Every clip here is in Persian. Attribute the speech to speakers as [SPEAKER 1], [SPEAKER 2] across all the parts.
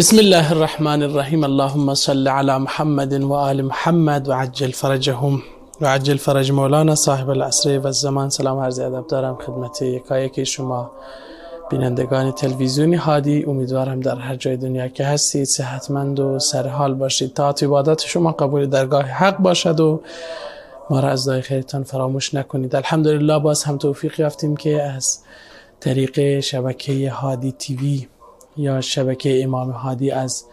[SPEAKER 1] بسم الله الرحمن الرحيم اللهم صل على محمد وآل محمد وعجل فرجهم وعجل فرج مولانا صاحب العصر و سلام عرض ادب دارم خدمت که شما بینندگان تلویزیونی هادی امیدوارم در هر جای دنیا که هستید صحتمند و سرحال باشید تا عبادت شما قبول درگاه حق باشد و ما را از دای خیرتان فراموش نکنید الحمدلله باز هم توفیق یافتیم که از طریق شبکه هادی تیوی یا شبکه امام حادی از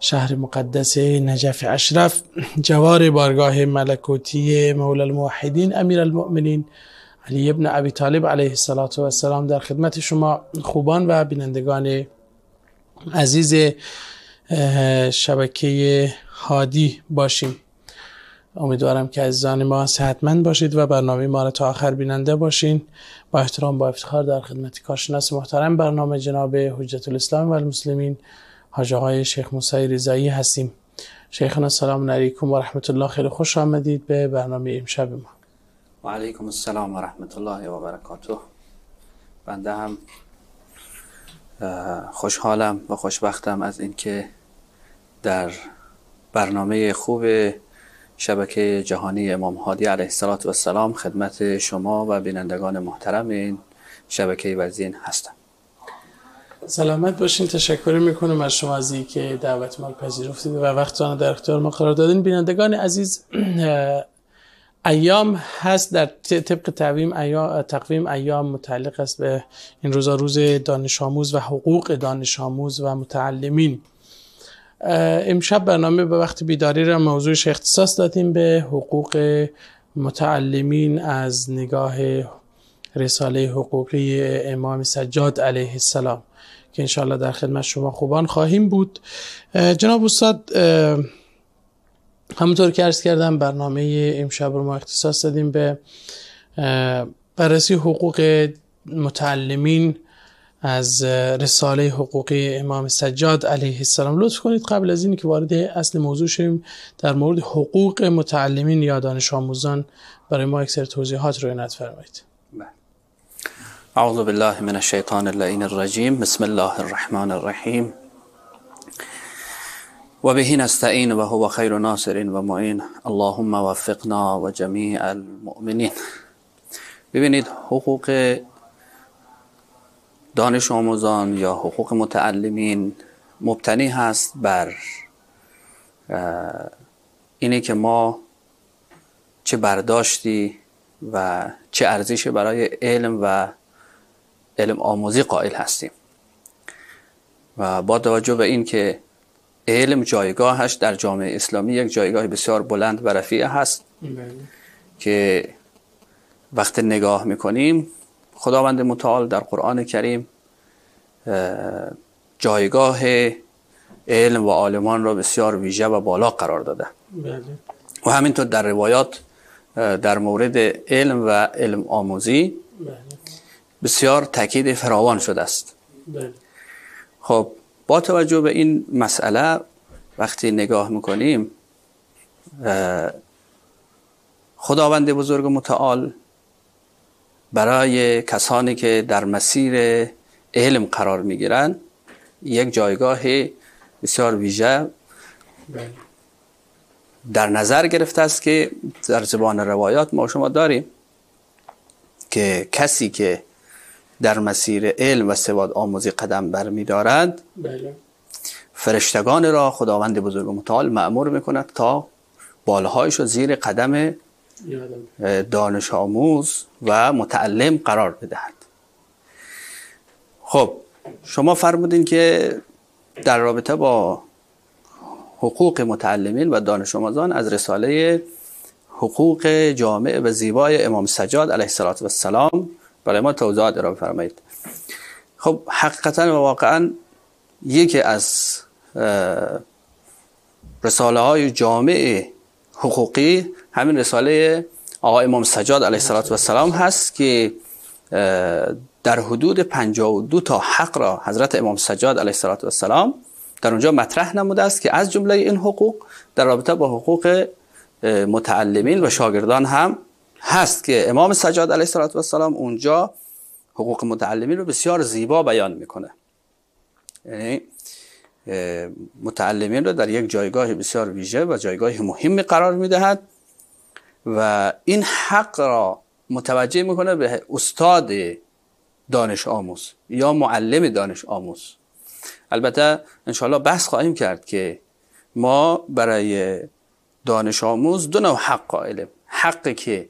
[SPEAKER 1] شهر مقدس نجف اشرف جوار بارگاه ملکوتی مولا الموحدین امیر المؤمنین علی ابن ابی طالب علیه السلام در خدمت شما خوبان و بینندگان عزیز شبکه هادی باشیم امیدوارم که عزیزان ما صحتمند باشید و برنامه ما را تا آخر بیننده باشین با احترام با افتخار در خدمت کارشناس محترم برنامه جناب حجت الاسلام و المسلمین حاج آقای شیخ موسی رضایی هستیم شیخنا سلام علیکم و رحمت الله خیلی خوش آمدید به برنامه امشب ما
[SPEAKER 2] و علیکم السلام و رحمت الله و برکاته بنده هم خوشحالم و خوشبختم از اینکه در برنامه خوب شبکه جهانی امام هادی علیه السلام خدمت شما و بینندگان محترم این شبکه وزین هستم
[SPEAKER 1] سلامت باشین تشکر میکنم از شما از که دعوت ما پذیرفتید و وقتتان در اختیار ما قرار دادین بینندگان عزیز ایام هست در طبق تقویم ایام تقویم ایام متعلق است به این روزا روز دانش آموز و حقوق دانش آموز و متعلمین امشب برنامه به وقت بیداری را موضوعش اختصاص دادیم به حقوق متعلمین از نگاه رساله حقوقی امام سجاد علیه السلام که انشاءالله در خدمت شما خوبان خواهیم بود جناب استاد همونطور که ارز کردم برنامه امشب رو ما اختصاص دادیم به بررسی حقوق متعلمین از رساله حقوقی امام سجاد علیه السلام لطف کنید قبل از اینکه که وارد اصل موضوع شیم در مورد حقوق متعلمین یا دانش آموزان برای ما اکثر توضیحات رو عنایت فرمایید بله.
[SPEAKER 2] اعوذ بالله من الشیطان اللعین الرجیم بسم الله الرحمن الرحیم وبه هو وهو ناصرین و معین اللهم وفقنا و جمیع المؤمنین ببینید حقوق دانش آموزان یا حقوق متعلمین مبتنی هست بر اینه که ما چه برداشتی و چه ارزشی برای علم و علم آموزی قائل هستیم و با توجه به این که علم جایگاهش در جامعه اسلامی یک جایگاه بسیار بلند و رفیع هست بله. که وقت نگاه میکنیم خداوند متعال در قرآن کریم جایگاه علم و عالمان را بسیار ویژه و بالا قرار داده بله. و همینطور در روایات در مورد علم و علم آموزی بله. بسیار تاکید فراوان شده است بله. خب با توجه به این مسئله وقتی نگاه میکنیم خداوند بزرگ متعال برای کسانی که در مسیر علم قرار می یک جایگاه بسیار ویژه در نظر گرفته است که در زبان روایات ما شما داریم که کسی که در مسیر علم و سواد آموزی قدم برمی دارد بله. فرشتگان را خداوند بزرگ متعال معمور می کند تا بالهایش را زیر قدم دانش آموز و متعلم قرار بدهد خب شما فرمودین که در رابطه با حقوق متعلمین و دانش آموزان از رساله حقوق جامع و زیبای امام سجاد علیه السلام برای ما توضیحات را فرمایید خب حقیقتا و واقعا یکی از رساله های جامع حقوقی همین رساله آقا امام سجاد علیه السلام هست که در حدود 52 تا حق را حضرت امام سجاد علیه السلام در اونجا مطرح نموده است که از جمله این حقوق در رابطه با حقوق متعلمین و شاگردان هم هست که امام سجاد علیه السلام اونجا حقوق متعلمین رو بسیار زیبا بیان میکنه یعنی متعلمین رو در یک جایگاه بسیار ویژه و جایگاه مهمی قرار میدهد و این حق را متوجه میکنه به استاد دانش آموز یا معلم دانش آموز البته انشاءالله بحث خواهیم کرد که ما برای دانش آموز دو نوع حق قائلیم حقی که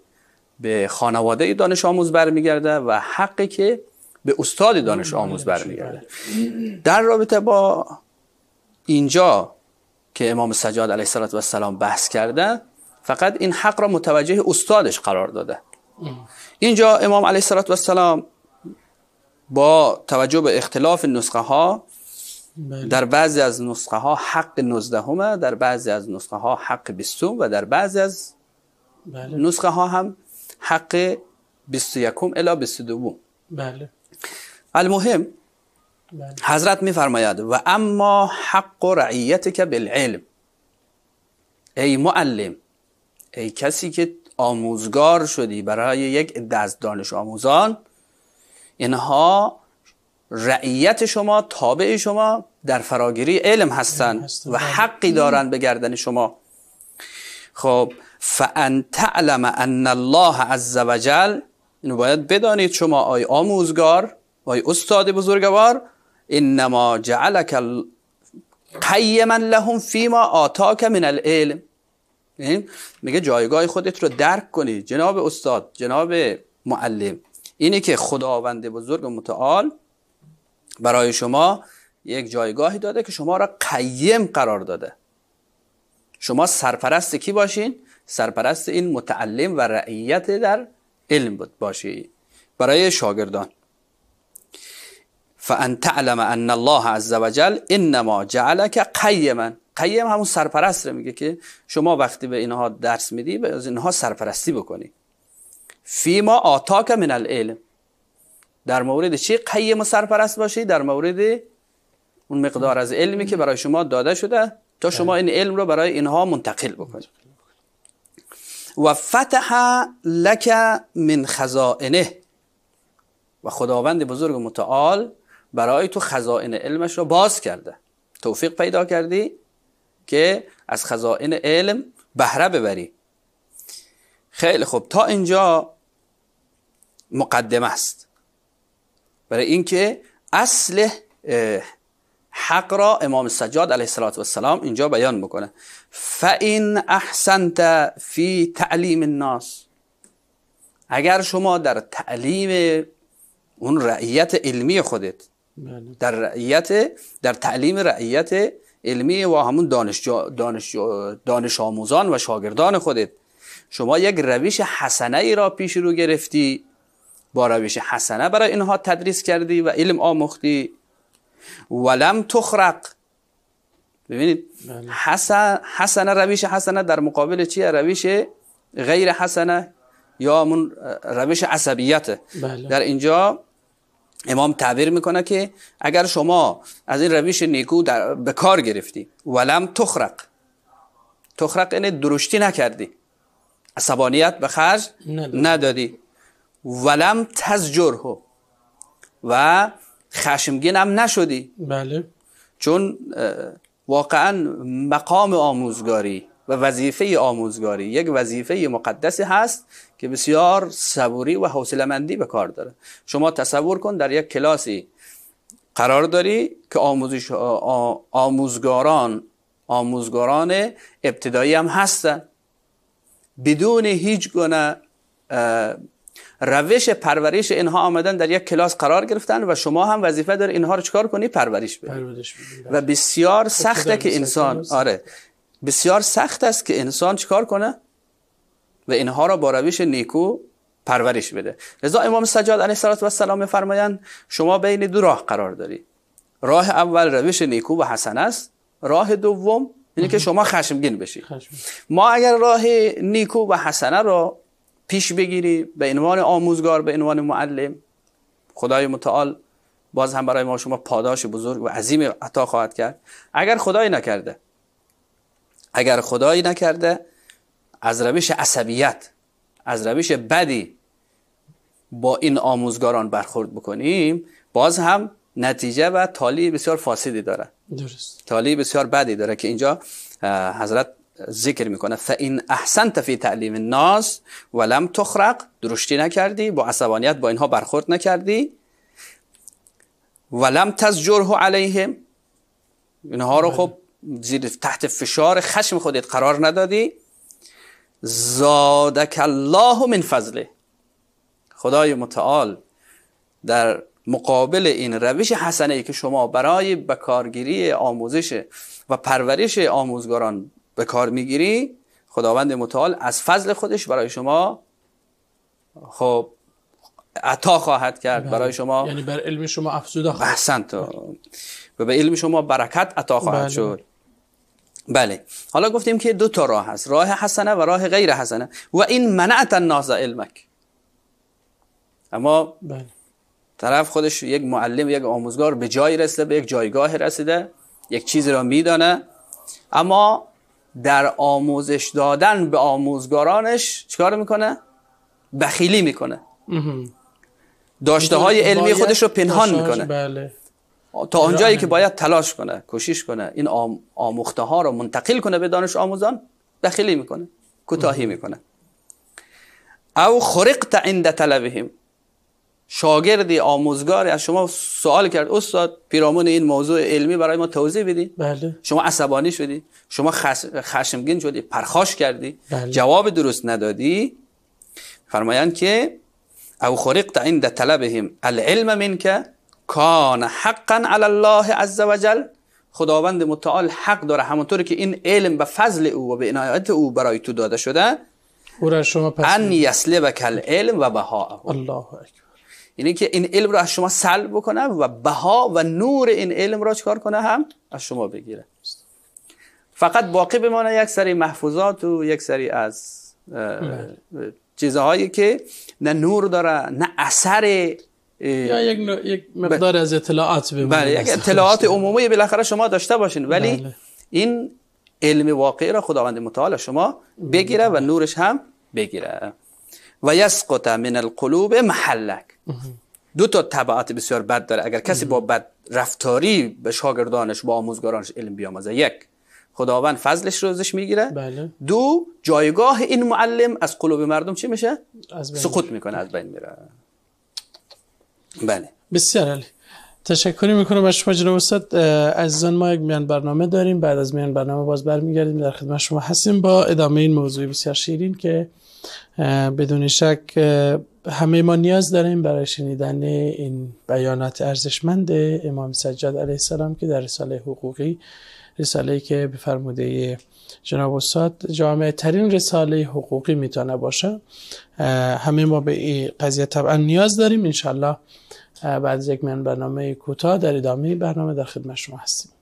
[SPEAKER 2] به خانواده دانش آموز برمیگرده و حقی که به استاد دانش آموز برمیگرده در رابطه با اینجا که امام سجاد علیه السلام بحث کرده فقط این حق را متوجه استادش قرار داده اینجا امام علیه صلی السلام با توجه به اختلاف نسخه ها بله. در بعضی از نسخه ها حق همه در بعضی از نسخه ها حق بیستم و در بعضی از بله. نسخه ها هم حق 21 الا 22 بله المهم بله. حضرت میفرماید و اما حق که بالعلم ای معلم ای کسی که آموزگار شدی برای یک دست دانش آموزان اینها رعیت شما تابع شما در فراگیری علم هستند و بله. حقی دارند به گردن شما خب فان تعلم ان الله عز وجل اینو باید بدانید شما آی آموزگار آی استاد بزرگوار انما جعلک قیما لهم فیما آتاک من العلم میگه جایگاه خودت رو درک کنی جناب استاد جناب معلم اینه که خداوند بزرگ متعال برای شما یک جایگاهی داده که شما را قیم قرار داده شما سرپرست کی باشین سرپرست این متعلم و رعیت در علم باشی برای شاگردان فان تعلم ان الله عز وجل انما جعلك قیما قیم همون سرپرست رو میگه که شما وقتی به اینها درس میدی به از اینها سرپرستی بکنی فی ما آتاک من العلم در مورد چی قیم و سرپرست باشی در مورد اون مقدار از علمی که برای شما داده شده تا شما این علم رو برای اینها منتقل بکنی و فتح لک من خزائنه و خداوند بزرگ متعال برای تو خزائن علمش رو باز کرده توفیق پیدا کردی که از خزائن علم بهره ببری خیلی خوب تا اینجا مقدمه است برای اینکه اصل حق را امام سجاد علیه السلام اینجا بیان بکنه فَإِنْ احسنت فی تعلیم الناس اگر شما در تعلیم اون رعیت علمی خودت بله. در رعیت در تعلیم رعیت علمی و همون دانش, دانش آموزان و شاگردان خودت شما یک روش حسنه ای را پیش رو گرفتی با روش حسنه برای اینها تدریس کردی و علم آموختی ولم تخرق ببینید بله. حسن حسنه رویش حسنه در مقابل چی؟ روش غیر حسنه یا همون روش عصبیته بله. در اینجا امام تعبیر میکنه که اگر شما از این رویش نیکو در به کار گرفتی ولم تخرق تخرق اینه یعنی درشتی نکردی عصبانیت به خرج ندادی ولم تزجره و خشمگین هم نشدی بله چون واقعا مقام آموزگاری و وظیفه آموزگاری یک وظیفه مقدسی هست که بسیار صبوری و مندی به کار داره شما تصور کن در یک کلاسی قرار داری که آموزش آموزگاران آموزگاران ابتدایی هم هستن بدون هیچ گونه روش پرورش اینها آمدن در یک کلاس قرار گرفتن و شما هم وظیفه در اینها رو چکار کنی پرورش بدی و بسیار خب، سخته که انسان آره بسیار سخت است که انسان چکار کنه و اینها را با روش نیکو پرورش بده رضا امام سجاد علیه السلام میفرمایند شما بین دو راه قرار داری راه اول روش نیکو و حسن است راه دوم اینه که شما خشمگین بشی. ما اگر راه نیکو و حسنه را پیش بگیری به عنوان آموزگار به عنوان معلم خدای متعال باز هم برای ما شما پاداش بزرگ و عظیم عطا خواهد کرد اگر خدایی نکرده اگر خدایی نکرده از روش عصبیت از روش بدی با این آموزگاران برخورد بکنیم باز هم نتیجه و تالی بسیار فاسدی داره درست تالی بسیار بدی داره که اینجا حضرت ذکر میکنه این احسنت فی تعلیم الناس ولم تخرق درشتی نکردی با عصبانیت با اینها برخورد نکردی ولم تزجره علیهم اینها رو بله. خب زیر تحت فشار خشم خودت قرار ندادی زادک الله من فضله خدای متعال در مقابل این روش حسنه ای که شما برای بکارگیری آموزش و پرورش آموزگاران به کار میگیری خداوند متعال از فضل خودش برای شما خب عطا خواهد کرد بله. برای شما یعنی بر علم شما افزوده خواهد و به علم شما برکت عطا خواهد بله. شد بله حالا گفتیم که دو تا راه هست راه حسنه و راه غیر حسنه و این منعت الناس علمک اما بله. طرف خودش یک معلم یک آموزگار به جایی رسیده به یک جایگاه رسیده یک چیزی را میدانه اما در آموزش دادن به آموزگارانش چکار میکنه؟ بخیلی میکنه داشته های علمی خودش رو پنهان میکنه بله. تا اونجایی که باید تلاش کنه کوشش کنه این آم، آموخته ها رو منتقل کنه به دانش آموزان بخیلی میکنه کوتاهی میکنه او خرقت عند طلبهم شاگردی آموزگاری از شما سوال کرد استاد پیرامون این موضوع علمی برای ما توضیح بدی بله. شما عصبانی شدی شما خشمگین شدی پرخاش کردی بله. جواب درست ندادی فرمایند که او خرقت عند طلبهم العلم منک کان حقا علی الله عز وجل خداوند متعال حق داره همونطوری که این علم به فضل او و به عنایت او برای تو داده شده او را شما پس ان یسلب کل علم و بها الله اکبر یعنی که این علم را از شما سلب بکنه و بها و نور این علم را چکار کنه هم از شما بگیره فقط باقی بمانه یک سری محفوظات و یک سری از بله. چیزهایی که نه نور داره نه اثر یا یک,
[SPEAKER 1] یک مقدار از اطلاعات
[SPEAKER 2] بله اطلاعات عمومی بالاخره شما داشته باشین ولی بله. این علم واقعی را خداوند متعال شما بله. بگیره و نورش هم بگیره و یسقط من القلوب محلک دو تا تبعات بسیار بد داره اگر کسی با بد رفتاری به شاگردانش با آموزگارانش علم بیاموزه یک خداوند فضلش روزش میگیره بله. دو جایگاه این معلم از قلوب مردم چی میشه سقوط میکنه از بین میره بله
[SPEAKER 1] بسیار تشکر می کنم از شما جناب استاد عزیزان ما یک میان برنامه داریم بعد از میان برنامه باز برمیگردیم در خدمت شما هستیم با ادامه این موضوع بسیار شیرین که بدون شک همه ما نیاز داریم برای شنیدن این بیانات ارزشمند امام سجاد علیه السلام که در رساله حقوقی رساله که بفرموده جناب استاد جامعه ترین رساله حقوقی میتونه باشه همه ما به این قضیه طبعا نیاز داریم انشالله بعد از یک من برنامه کوتاه در ادامه برنامه در خدمت شما هستیم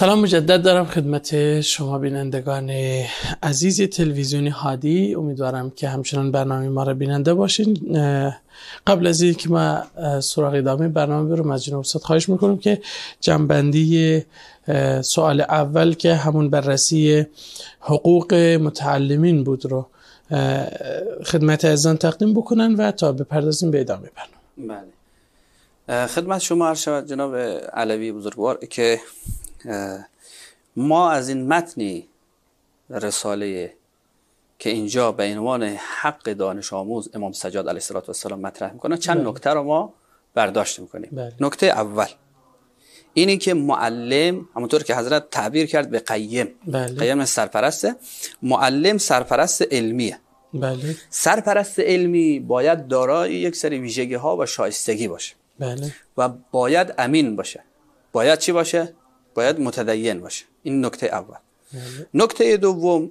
[SPEAKER 1] سلام مجدد دارم خدمت شما بینندگان عزیز تلویزیون هادی امیدوارم که همچنان برنامه ما را بیننده باشین قبل از اینکه ما سراغ ادامه برنامه برم از جناب استاد خواهش میکنم که جنبندی سوال اول که همون بررسی حقوق متعلمین بود رو خدمت ازان تقدیم بکنن و تا بپردازیم به ادامه
[SPEAKER 2] برنامه بله خدمت شما عرض شود جناب علوی بزرگوار که ما از این متنی رساله که اینجا به عنوان حق دانش آموز امام سجاد علیه السلام مطرح میکنه چند بله. نکته رو ما برداشت میکنیم بله. نکته اول اینی که معلم همونطور که حضرت تعبیر کرد به قیم بله. قیم سرپرسته معلم سرپرست علمیه بله. سرپرست علمی باید دارای یک سری ویژگی ها و شایستگی باشه بله. و باید امین باشه باید چی باشه باید متدین باشه این نکته اول بله. نکته دوم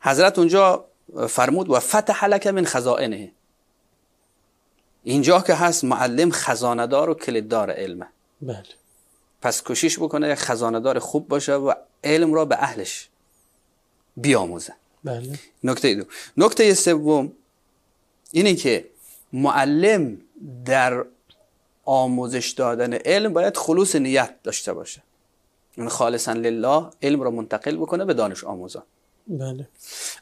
[SPEAKER 2] حضرت اونجا فرمود و فتح لک من خزائنه اینجا که هست معلم خزاندار و کلیددار علمه بله پس کوشش بکنه خزاندار خوب باشه و علم را به اهلش بیاموزه بله نکته دو نکته سوم اینه که معلم در آموزش دادن علم باید خلوص نیت داشته باشه خالصا لله علم رو منتقل بکنه به دانش آموزان بله.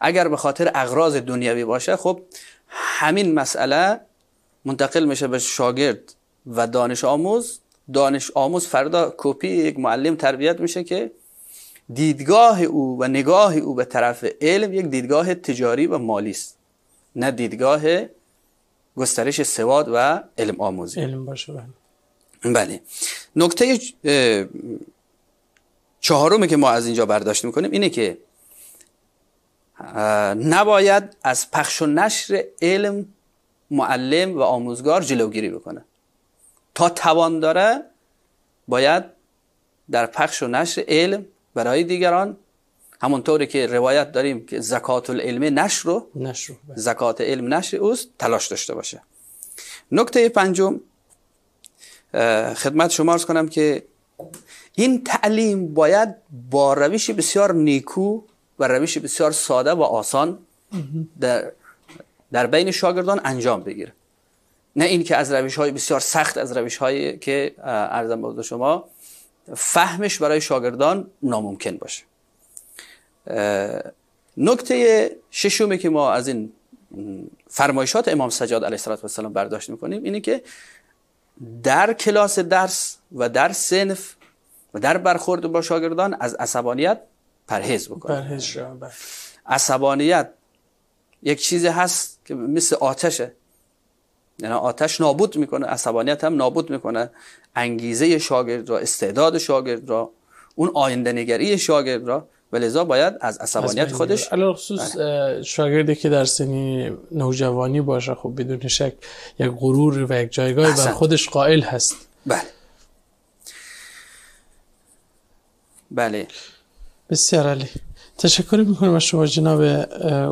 [SPEAKER 2] اگر به خاطر اغراض دنیوی باشه خب همین مسئله منتقل میشه به شاگرد و دانش آموز دانش آموز فردا کپی یک معلم تربیت میشه که دیدگاه او و نگاه او به طرف علم یک دیدگاه تجاری و مالی است نه دیدگاه گسترش سواد و علم آموزی علم باشه بله, بله. نکته چهارمه که ما از اینجا برداشت میکنیم اینه که نباید از پخش و نشر علم معلم و آموزگار جلوگیری بکنه تا توان داره باید در پخش و نشر علم برای دیگران همونطوری که روایت داریم که زکات العلم نشر رو نشر بله. زکات علم نشر اوست تلاش داشته باشه نکته پنجم خدمت شما ارز کنم که این تعلیم باید با روش بسیار نیکو و روش بسیار ساده و آسان در, در بین شاگردان انجام بگیره نه اینکه از روش های بسیار سخت از روش هایی که ارزم بود شما فهمش برای شاگردان ناممکن باشه نکته ششمی که ما از این فرمایشات امام سجاد علیه السلام برداشت میکنیم اینه که در کلاس درس و در سنف و در برخورد با شاگردان از عصبانیت پرهیز بکنه پرهیز بله. عصبانیت یک چیزی هست که مثل آتشه یعنی آتش نابود میکنه عصبانیت هم نابود میکنه انگیزه شاگرد را استعداد شاگرد را اون آیندنگری شاگرد را و لذا باید از عصبانیت خودش
[SPEAKER 1] علاوه خصوص بله. شاگردی که در سنی نوجوانی باشه خب بدون شک یک غرور و یک جایگاه بر خودش قائل هست بله بله بسیار علی تشکر میکنم از شما جناب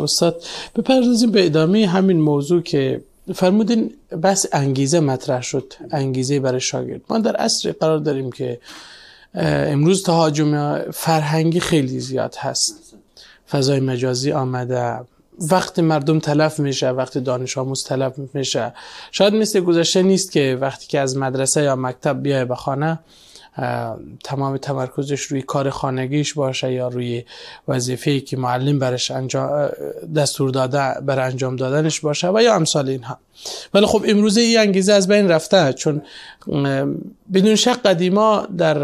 [SPEAKER 1] استاد بپردازیم به ادامه همین موضوع که فرمودین بس انگیزه مطرح شد انگیزه برای شاگرد ما در عصر قرار داریم که امروز تهاجم فرهنگی خیلی زیاد هست فضای مجازی آمده وقت مردم تلف میشه وقت دانش آموز تلف میشه شاید مثل گذشته نیست که وقتی که از مدرسه یا مکتب بیای به خانه تمام تمرکزش روی کار خانگیش باشه یا روی وظیفه که معلم برش انجام دستور داده بر انجام دادنش باشه و یا امثال اینها ولی خب امروزه این انگیزه از بین رفته چون بدون شک قدیما در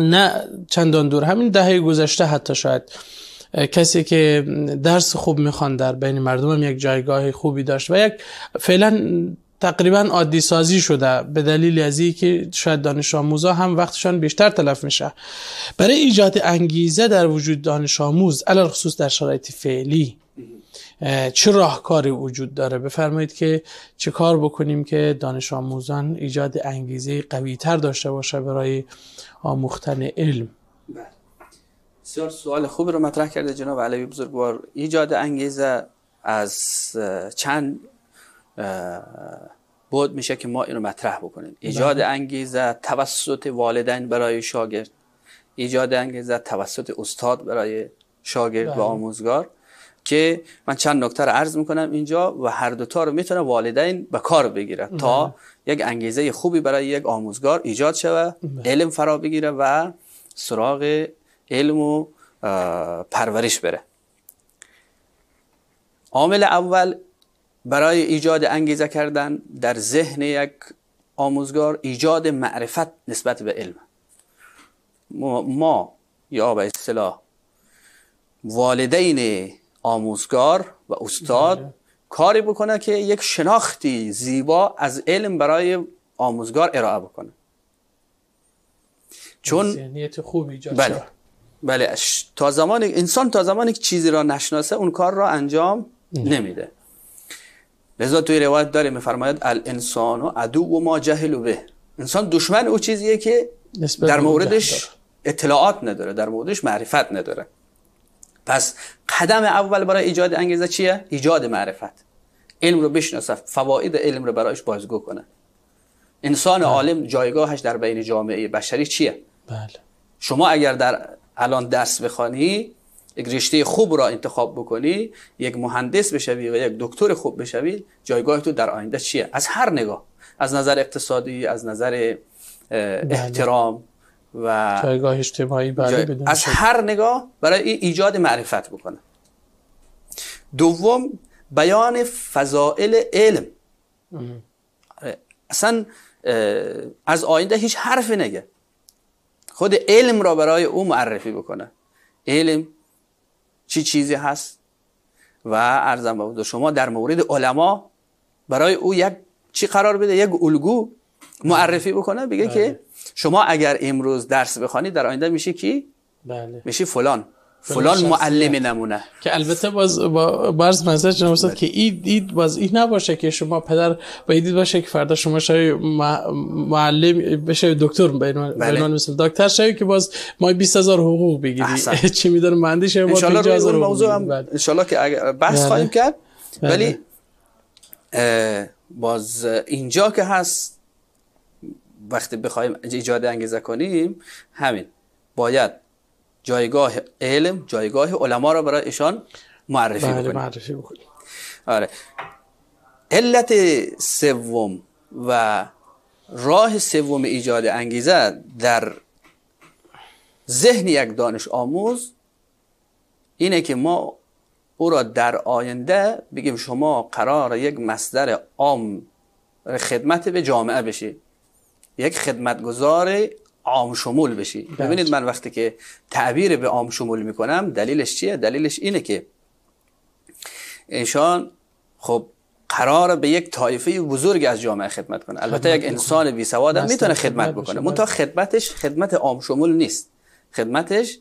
[SPEAKER 1] نه چندان دور همین دهه گذشته حتی شاید کسی که درس خوب میخوان در بین مردم هم یک جایگاه خوبی داشت و یک فعلا تقریبا عادی سازی شده به دلیل از که شاید دانش آموزا هم وقتشان بیشتر تلف میشه برای ایجاد انگیزه در وجود دانش آموز علال خصوص در شرایط فعلی چه راهکاری وجود داره بفرمایید که چه کار بکنیم که دانش آموزان ایجاد انگیزه قوی تر داشته باشه برای آموختن علم
[SPEAKER 2] بله. بسیار سوال خوب رو مطرح کرده جناب علوی بزرگوار ایجاد انگیزه از چند بود میشه که ما اینو مطرح بکنیم بله. ایجاد انگیزه توسط والدین برای شاگرد ایجاد انگیزه توسط استاد برای شاگرد و بله. آموزگار که من چند نکته رو عرض میکنم اینجا و هر دوتا رو میتونه والدین به کار بگیره تا بله. یک انگیزه خوبی برای یک آموزگار ایجاد شود علم فرا بگیره و سراغ علم و پرورش بره عامل اول برای ایجاد انگیزه کردن در ذهن یک آموزگار ایجاد معرفت نسبت به علم ما یا به اصطلاح والدین آموزگار و استاد بله. کاری بکنه که یک شناختی زیبا از علم برای آموزگار ارائه بکنه چون
[SPEAKER 1] ذهنیت خوب ایجاد بله
[SPEAKER 2] بله تا انسان تا زمانی که چیزی را نشناسه اون کار را انجام نمیده لذا توی روایت داره میفرماید الانسان و عدو و ما جهل و به انسان دشمن او چیزیه که در موردش اطلاعات نداره در موردش معرفت نداره پس قدم اول برای ایجاد انگیزه چیه؟ ایجاد معرفت علم رو بشناسه فواید علم رو برایش بازگو کنه انسان بله. عالم جایگاهش در بین جامعه بشری چیه؟ بله. شما اگر در الان درس بخوانی یک رشته خوب را انتخاب بکنی یک مهندس بشوی و یک دکتر خوب بشوی جایگاه تو در آینده چیه از هر نگاه از نظر اقتصادی از نظر بله. احترام و
[SPEAKER 1] جایگاه اجتماعی
[SPEAKER 2] برای بله، جای... از هر نگاه برای ایجاد معرفت بکنه دوم بیان فضائل علم اصلا از آینده هیچ حرفی نگه خود علم را برای او معرفی بکنه علم چی چیزی هست و ارزم بود شما در مورد علما برای او یک چی قرار بده یک الگو معرفی بکنه بگه که بله. شما اگر امروز درس بخوانی در آینده میشی کی بله. میشی فلان
[SPEAKER 1] فلان معلم
[SPEAKER 2] نمونه که
[SPEAKER 1] البته باز با برز منظر که اید اید باز این نباشه که شما پدر با اید باشه که فردا شما شای معلم بشه دکتر بین بله. مثل دکتر شای که باز ما 20000 حقوق بگیری چی میدونم مندی شما 50000 موضوع هم
[SPEAKER 2] بله. ان که اگر بحث بله. خواهیم کرد ولی باز اینجا که هست وقتی بخوایم ایجاد انگیزه کنیم همین باید جایگاه علم جایگاه علما را برای ایشان معرفی بله بکنیم معرفی آره علت سوم و راه سوم ایجاد انگیزه در ذهن یک دانش آموز اینه که ما او را در آینده بگیم شما قرار یک مصدر عام خدمت به جامعه بشی یک خدمتگزار عام شمول بشی بله. ببینید من وقتی که تعبیر به عام شمول میکنم دلیلش چیه دلیلش اینه که انسان خب قرار به یک طایفه بزرگ از جامعه خدمت کنه البته یک انسان بی سواد میتونه خدمت بکنه منتها بله. خدمتش خدمت عام شمول نیست خدمتش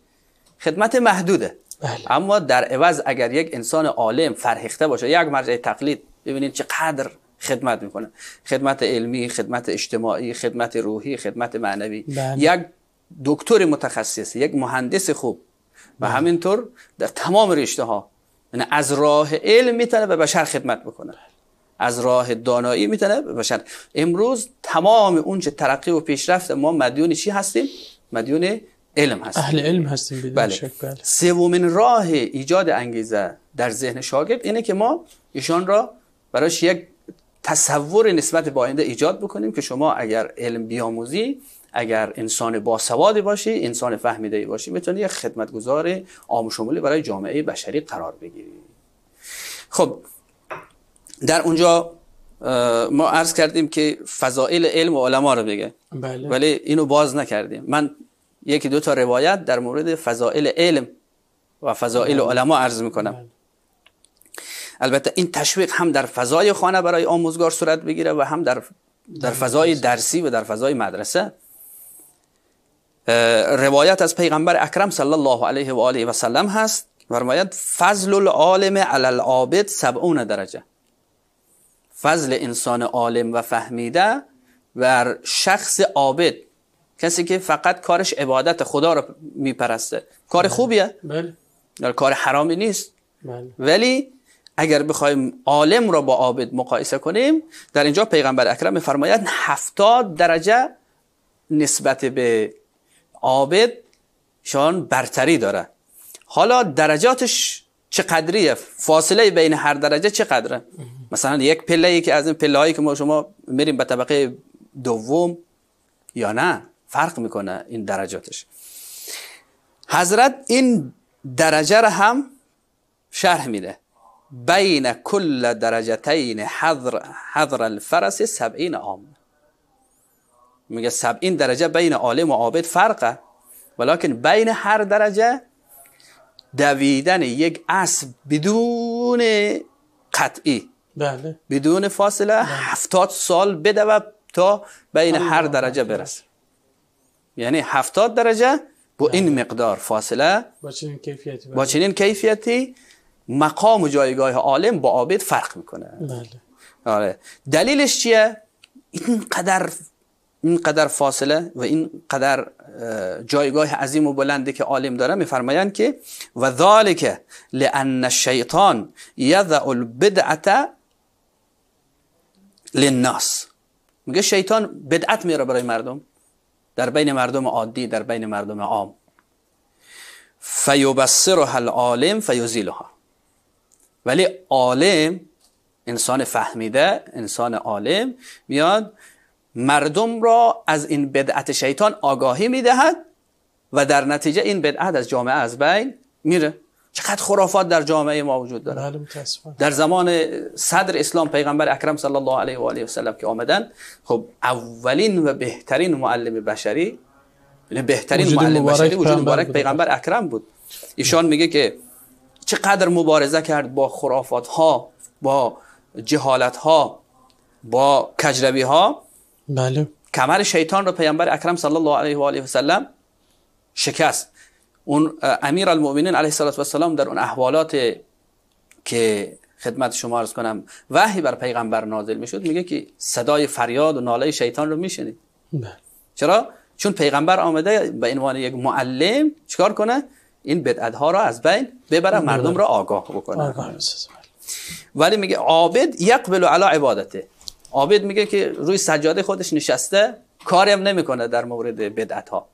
[SPEAKER 2] خدمت محدوده بله. اما در عوض اگر یک انسان عالم فرهیخته باشه یک مرجع تقلید ببینید چقدر خدمت میکنه، خدمت علمی خدمت اجتماعی خدمت روحی خدمت معنوی بله. یک دکتر متخصص یک مهندس خوب و بله. همینطور در تمام رشته ها یعنی از راه علم میتونه به بشر خدمت بکنه از راه دانایی میتونه به بشر امروز تمام اونچه ترقی و پیشرفت ما مدیون چی هستیم مدیون علم هستیم اهل علم هستیم بله. شک بله. سومین راه ایجاد انگیزه در ذهن شاگرد اینه که ما ایشان را براش یک تصور نسبت به آینده ایجاد بکنیم که شما اگر علم بیاموزی اگر انسان باسوادی باشی انسان فهمیده باشی میتونی یک خدمتگزار شمولی برای جامعه بشری قرار بگیری خب در اونجا ما عرض کردیم که فضائل علم و علما رو بگه بله. ولی اینو باز نکردیم من یکی دو تا روایت در مورد فضائل علم و فضائل بله. علما عرض میکنم بله. البته این تشویق هم در فضای خانه برای آموزگار صورت بگیره و هم در در فضای درسی و در فضای مدرسه روایت از پیغمبر اکرم صلی الله علیه و آله و سلم هست فرماید فضل العالم علی العابد 70 درجه فضل انسان عالم و فهمیده بر شخص عابد کسی که فقط کارش عبادت خدا رو میپرسته کار خوبیه بله. کار حرامی نیست بله. ولی اگر بخوایم عالم را با عابد مقایسه کنیم در اینجا پیغمبر اکرم میفرماید هفتاد درجه نسبت به عابد شان برتری داره حالا درجاتش چقدریه فاصله بین هر درجه چقدره مثلا یک پله ای که از این پله هایی که ما شما میریم به طبقه دوم یا نه فرق میکنه این درجاتش حضرت این درجه را هم شرح میده بین کل درجتین حضر, حضر الفرس سبعین عام میگه سبعین درجه بین عالم و عابد فرقه ولیکن بین هر درجه دویدن یک اسب بدون قطعی بله. بدون فاصله بله. هفتاد سال بدوه تا بین هر درجه برسه یعنی هفتاد درجه با بله. این مقدار فاصله
[SPEAKER 1] با چنین کیفیتی,
[SPEAKER 2] با چنین کیفیتی مقام و جایگاه عالم با عابد فرق میکنه بله. آره دلیلش چیه اینقدر قدر فاصله و اینقدر جایگاه عظیم و بلنده که عالم داره میفرمایند که و ذالک لان الشیطان یضع البدعه للناس میگه شیطان بدعت میاره برای مردم در بین مردم عادی در بین مردم عام فیبصرها العالم فیزیلها ولی عالم انسان فهمیده انسان عالم میاد مردم را از این بدعت شیطان آگاهی میدهد و در نتیجه این بدعت از جامعه از بین میره چقدر خرافات در جامعه ما وجود داره بله، در زمان صدر اسلام پیغمبر اکرم صلی الله علیه و آله و سلم که آمدن خب اولین و بهترین معلم بشری یعنی بهترین معلم بشری وجود مبارک پیغمبر اکرم بود ایشان بله. میگه که چقدر مبارزه کرد با خرافات ها با جهالت ها با کجروی ها بله کمر شیطان رو پیامبر اکرم صلی الله علیه و آله و سلم شکست اون امیر المؤمنین علیه السلام در اون احوالات که خدمت شما عرض کنم وحی بر پیغمبر نازل میشد میگه که صدای فریاد و ناله شیطان رو میشنید بله. چرا چون پیغمبر آمده به عنوان یک معلم چکار کنه این بدعت ها را از بین ببره مردم را آگاه بکنه ولی میگه عابد یقبل علی عبادته عابد میگه که روی سجاده خودش نشسته کاری هم نمیکنه در مورد بدعت ها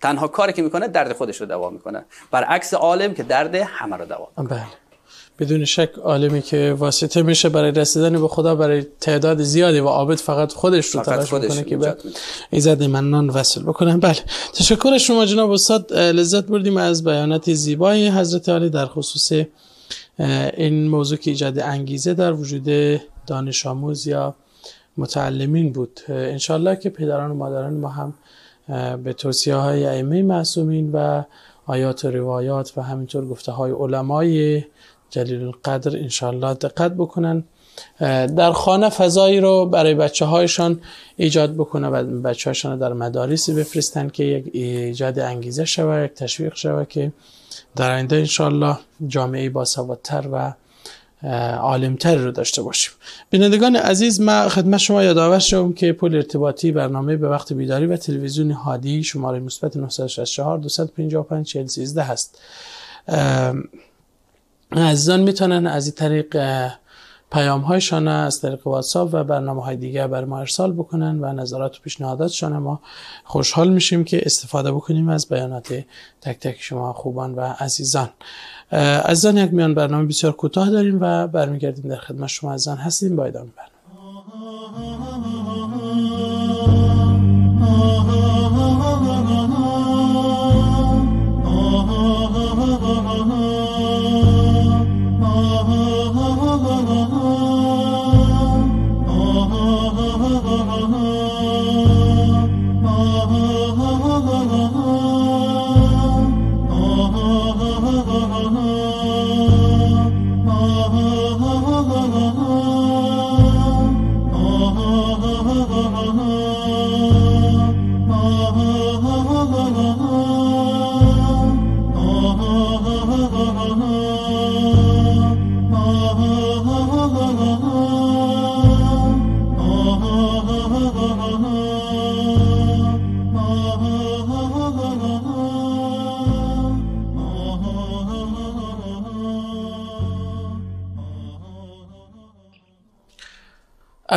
[SPEAKER 2] تنها کاری که میکنه درد خودش رو دوا میکنه برعکس عالم که درد همه رو دوا
[SPEAKER 1] میکنه بله. بدون شک عالمی که واسطه میشه برای رسیدن به خدا برای تعداد زیادی و عابد فقط خودش رو تلاش میکنه که به ایزد منان وصل بکنم بله تشکر شما جناب استاد لذت بردیم از بیانات زیبای حضرت عالی در خصوص این موضوع که ایجاد انگیزه در وجود دانش آموز یا متعلمین بود انشالله که پدران و مادران ما هم به توصیه های ائمه معصومین و آیات و روایات و همینطور گفته های علمای جلیل القدر انشالله دقت بکنن در خانه فضایی رو برای بچه هایشان ایجاد بکنه و بچه هایشان در مدارسی بفرستن که یک ایجاد انگیزه شود یک تشویق شود که در آینده انشالله جامعه باسوادتر و عالمتر رو داشته باشیم بینندگان عزیز من خدمت شما یادآور شدم که پول ارتباطی برنامه به وقت بیداری و تلویزیون هادی شماره مثبت 964 255 413 هست عزیزان میتونن از این طریق پیام هایشان از طریق واتساپ و برنامه های دیگر بر ما ارسال بکنن و نظرات و پیشنهاداتشان ما خوشحال میشیم که استفاده بکنیم از بیانات تک تک شما خوبان و عزیزان عزیزان یک میان برنامه بسیار کوتاه داریم و برمیگردیم در خدمت شما عزیزان هستیم با ادامه برنامه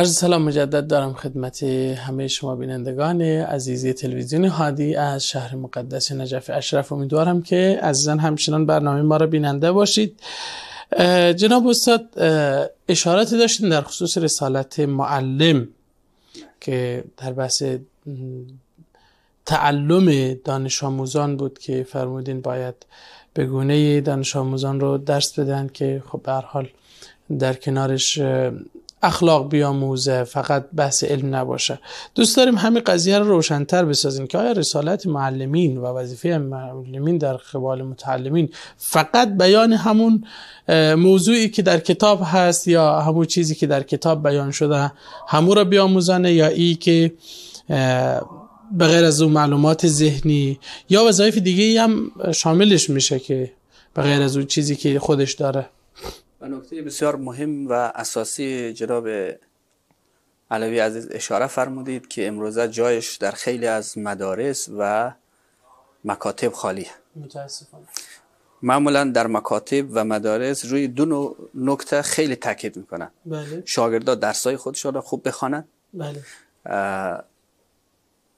[SPEAKER 1] عرض سلام مجدد دارم خدمت همه شما بینندگان عزیزی تلویزیون هادی از شهر مقدس نجف اشرف امیدوارم که عزیزان همچنان برنامه ما را بیننده باشید جناب استاد اشارات داشتین در خصوص رسالت معلم که در بحث تعلم دانش آموزان بود که فرمودین باید به گونه دانش آموزان رو درس بدن که خب به حال در کنارش اخلاق بیاموزه فقط بحث علم نباشه دوست داریم همین قضیه رو روشنتر بسازیم که آیا رسالت معلمین و وظیفه معلمین در قبال متعلمین فقط بیان همون موضوعی که در کتاب هست یا همون چیزی که در کتاب بیان شده همون را بیاموزنه یا ای که به غیر از اون معلومات ذهنی یا وظایف دیگه هم شاملش میشه که به غیر از اون چیزی که خودش داره
[SPEAKER 2] نکته بسیار مهم و اساسی جناب علوی عزیز اشاره فرمودید که امروزه جایش در خیلی از مدارس و مکاتب خالیه
[SPEAKER 1] متاسفانه
[SPEAKER 2] معمولا در مکاتب و مدارس روی دو نکته خیلی تاکید میکنن بله. شاگردا درسای خودش را خوب بخوانند بله.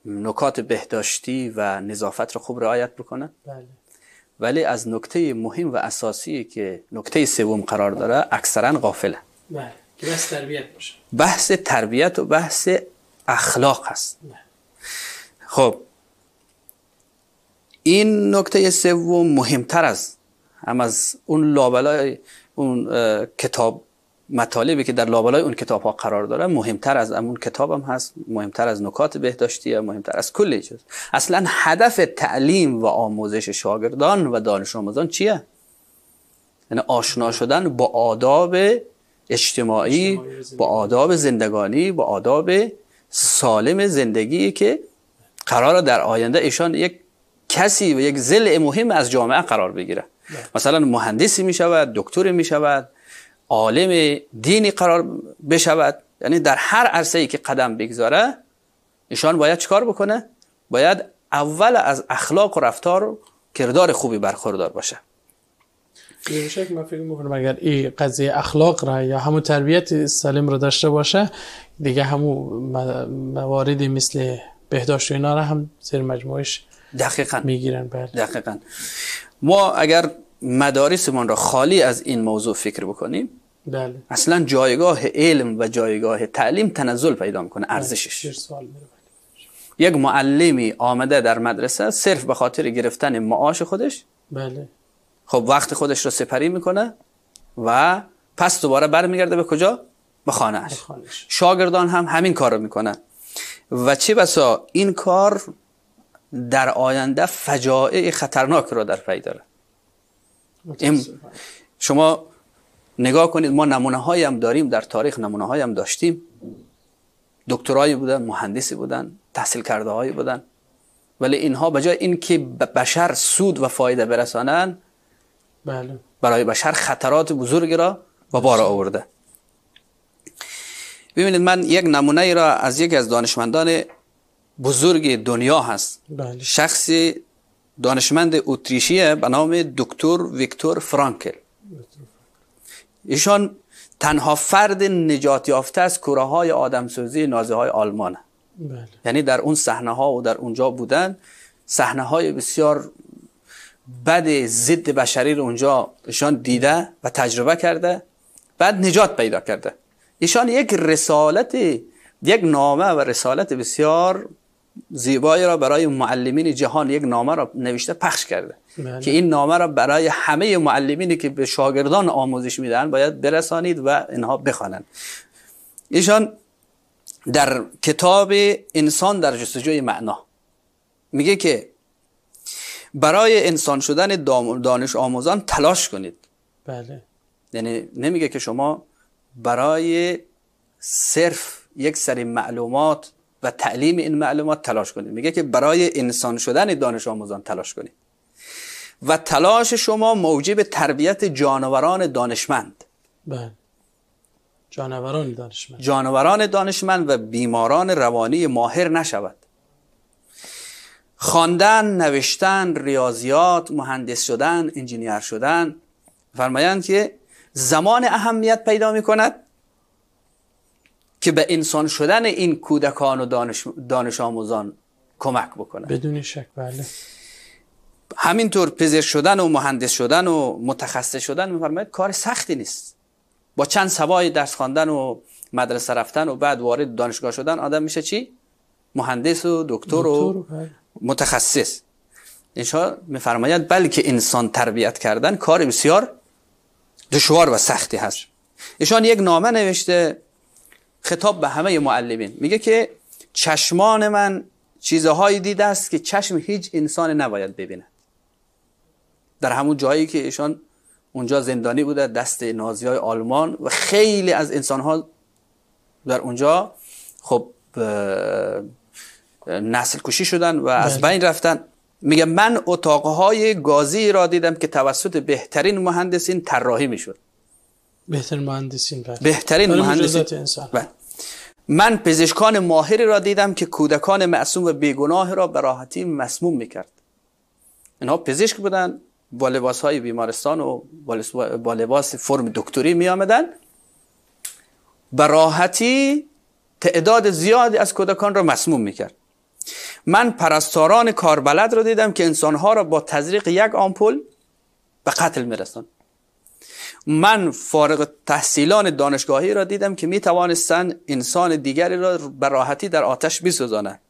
[SPEAKER 2] نکات بهداشتی و نظافت را خوب رعایت بکنن بله. ولی از نکته مهم و اساسی که نکته سوم قرار داره اکثرا غافله
[SPEAKER 1] بله بحث تربیت
[SPEAKER 2] بحث تربیت و بحث اخلاق است بله. خب این نکته سوم مهمتر است. هم از اون لابلای اون کتاب مطالبی که در لابلای اون کتاب ها قرار داره مهمتر از اون کتابم هست مهمتر از نکات بهداشتی مهمتر از کل چیز اصلا هدف تعلیم و آموزش شاگردان و دانش آموزان چیه یعنی آشنا شدن با آداب اجتماعی با آداب زندگانی با آداب سالم زندگی که قرار در آینده ایشان یک کسی و یک زل مهم از جامعه قرار بگیره مثلا مهندسی می شود دکتر می شود عالم دینی قرار بشود یعنی در هر عرصه ای که قدم بگذاره ایشان باید چکار بکنه باید اول از اخلاق و رفتار و کردار خوبی برخوردار باشه
[SPEAKER 1] که من فکر میکنم اگر این قضیه اخلاق را یا همون تربیت سالم را داشته باشه دیگه همون مواردی مثل بهداشت و اینا را هم زیر مجموعش دقیقا میگیرن بله
[SPEAKER 2] دقیقا ما اگر مدارسمان را خالی از این موضوع فکر بکنیم بله. اصلا جایگاه علم و جایگاه تعلیم تنزل پیدا میکنه بله. ارزشش یک معلمی آمده در مدرسه صرف به خاطر گرفتن معاش خودش بله خب وقت خودش را سپری میکنه و پس دوباره برمیگرده به کجا به خانه شاگردان هم همین کار رو میکنن و چه بسا این کار در آینده فجایع خطرناک رو در پی داره شما نگاه کنید ما نمونه های هم داریم در تاریخ نمونه های هم داشتیم دکترایی بودن مهندسی بودن تحصیل کرده هایی بودن ولی اینها جای اینکه بشر سود و فایده برسانن بله. برای بشر خطرات بزرگی را و بار بله. آورده ببینید من یک نمونه را از یکی از دانشمندان بزرگ دنیا هست بله. شخصی دانشمند اتریشیه به نام دکتر ویکتور فرانکل ایشان تنها فرد نجات یافته از کوره های آدمسوزی نازی های آلمان بله. یعنی در اون صحنه ها و در اونجا بودن صحنه های بسیار بد ضد بشری رو اونجا ایشان دیده و تجربه کرده بعد نجات پیدا کرده ایشان یک رسالت یک نامه و رسالت بسیار زیبایی را برای معلمین جهان یک نامه را نوشته پخش کرده بله. که این نامه را برای همه معلمینی که به شاگردان آموزش میدن باید برسانید و اینها بخوانند ایشان در کتاب انسان در جستجوی معنا میگه که برای انسان شدن دانش آموزان تلاش کنید بله یعنی نمیگه که شما برای صرف یک سری معلومات و تعلیم این معلومات تلاش کنید میگه که برای انسان شدن دانش آموزان تلاش کنید و تلاش شما موجب تربیت جانوران دانشمند
[SPEAKER 1] بله جانوران دانشمند
[SPEAKER 2] جانوران دانشمند و بیماران روانی ماهر نشود خواندن نوشتن ریاضیات مهندس شدن انجینیر شدن فرمایند که زمان اهمیت پیدا می که به انسان شدن این کودکان و دانش, آموزان کمک بکنه بدون
[SPEAKER 1] شک بله
[SPEAKER 2] همینطور پزشک شدن و مهندس شدن و متخصص شدن میفرماید کار سختی نیست با چند سوای درس خواندن و مدرسه رفتن و بعد وارد دانشگاه شدن آدم میشه چی مهندس و دکتر و بله. متخصص اینشا میفرماید بلکه انسان تربیت کردن کار بسیار دشوار و سختی هست ایشان یک نامه نوشته خطاب به همه معلمین میگه که چشمان من چیزهایی دیده است که چشم هیچ انسان نباید ببیند در همون جایی که ایشان اونجا زندانی بوده دست نازی های آلمان و خیلی از انسان ها در اونجا خب نسل کشی شدن و از بله. بین رفتن میگه من اتاقهای گازی را دیدم که توسط بهترین مهندسین طراحی میشد بهترین مهندسین بله. بهترین مهندسین من پزشکان ماهری را دیدم که کودکان معصوم و بیگناه را به راحتی مسموم میکرد اینها پزشک بودن با لباس های بیمارستان و با لباس فرم دکتری می آمدن به راحتی تعداد زیادی از کودکان را مسموم میکرد من پرستاران کاربلد را دیدم که انسانها را با تزریق یک آمپول به قتل میرسند من فارغ تحصیلان دانشگاهی را دیدم که می توانستن انسان دیگری را به راحتی در آتش بسوزانند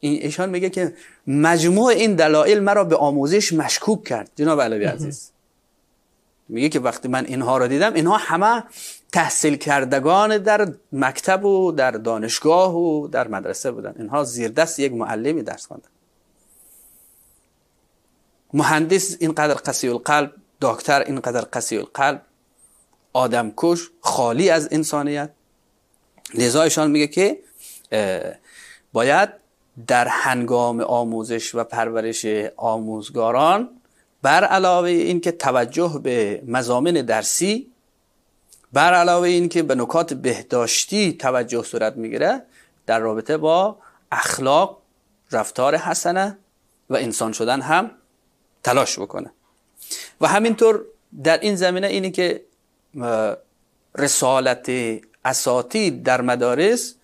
[SPEAKER 2] این ایشان میگه که مجموع این دلایل مرا به آموزش مشکوک کرد جناب علوی عزیز میگه که وقتی من اینها را دیدم اینها همه تحصیل کردگان در مکتب و در دانشگاه و در مدرسه بودن اینها زیر دست یک معلمی درس خواندن مهندس اینقدر قسی القلب دکتر اینقدر قسی القلب کش خالی از انسانیت لذایشان میگه که باید در هنگام آموزش و پرورش آموزگاران بر علاوه این که توجه به مزامن درسی بر علاوه این که به نکات بهداشتی توجه صورت میگیره در رابطه با اخلاق رفتار حسنه و انسان شدن هم تلاش بکنه و همینطور در این زمینه اینی که رسالت اساتید در مدارس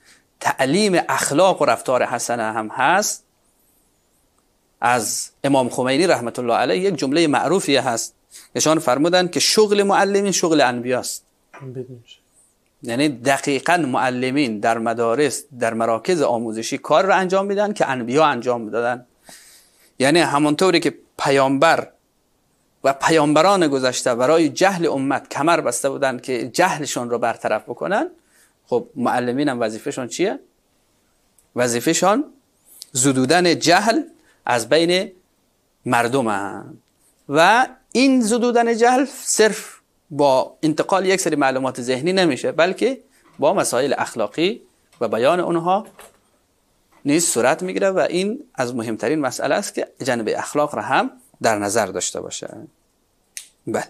[SPEAKER 2] تعلیم اخلاق و رفتار حسن هم هست از امام خمینی رحمت الله علیه یک جمله معروفی هست نشان فرمودن که شغل معلمین شغل انبیاست یعنی دقیقا معلمین در مدارس در مراکز آموزشی کار را انجام میدن که انبیا انجام میدادن یعنی همانطوری که پیامبر و پیامبران گذشته برای جهل امت کمر بسته بودند که جهلشون رو برطرف بکنن خب معلمین هم وظیفهشون چیه؟ وظیفهشان زدودن جهل از بین مردم و این زدودن جهل صرف با انتقال یک سری معلومات ذهنی نمیشه بلکه با مسائل اخلاقی و بیان اونها نیز صورت میگیره و این از مهمترین مسئله است که جنبه اخلاق را هم در نظر داشته باشه بله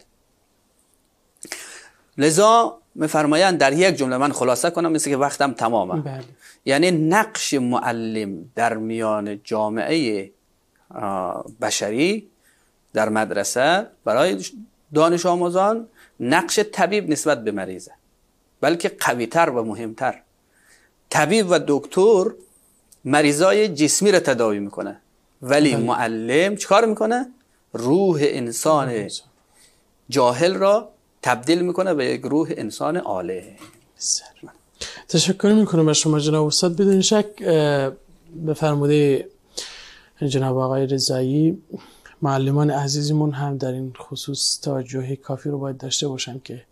[SPEAKER 2] لذا میفرمایند در یک جمله من خلاصه کنم مثل که وقتم تمامه بله. یعنی نقش معلم در میان جامعه بشری در مدرسه برای دانش آموزان نقش طبیب نسبت به مریضه بلکه قویتر و مهمتر طبیب و دکتر مریضای جسمی را تداوی میکنه ولی بله. معلم چکار میکنه؟ روح انسان جاهل را تبدیل میکنه به یک روح انسان عاله
[SPEAKER 1] تشکر میکنم از شما جناب استاد بدون شک فرموده جناب آقای رضایی معلمان عزیزمون هم در این خصوص توجه کافی رو باید داشته باشن که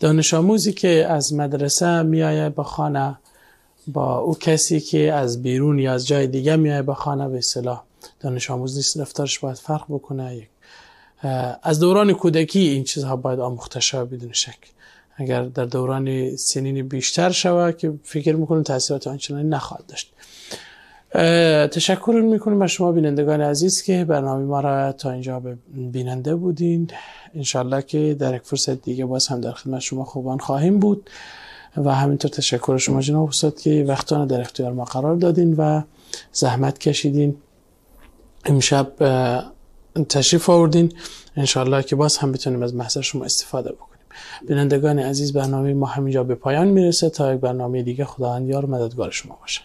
[SPEAKER 1] دانش آموزی که از مدرسه میآید به خانه با او کسی که از بیرون یا از جای دیگه میآید به خانه به اصطلاح دانش آموز نیست رفتارش باید فرق بکنه یک از دوران کودکی این چیزها باید آموخته شود بدون شک اگر در دوران سنین بیشتر شود که فکر میکنم تاثیرات آنچنانی نخواهد داشت تشکر میکنم به شما بینندگان عزیز که برنامه ما را تا اینجا به بیننده بودین انشالله که در یک فرصت دیگه باز هم در خدمت شما خوبان خواهیم بود و همینطور تشکر شما جناب استاد که وقتان در اختیار ما قرار دادین و زحمت کشیدین امشب تشریف آوردین انشالله که باز هم بتونیم از محضر شما استفاده بکنیم بینندگان عزیز برنامه ما همینجا به پایان میرسه تا یک برنامه دیگه خداوند یار مددگار شما باشه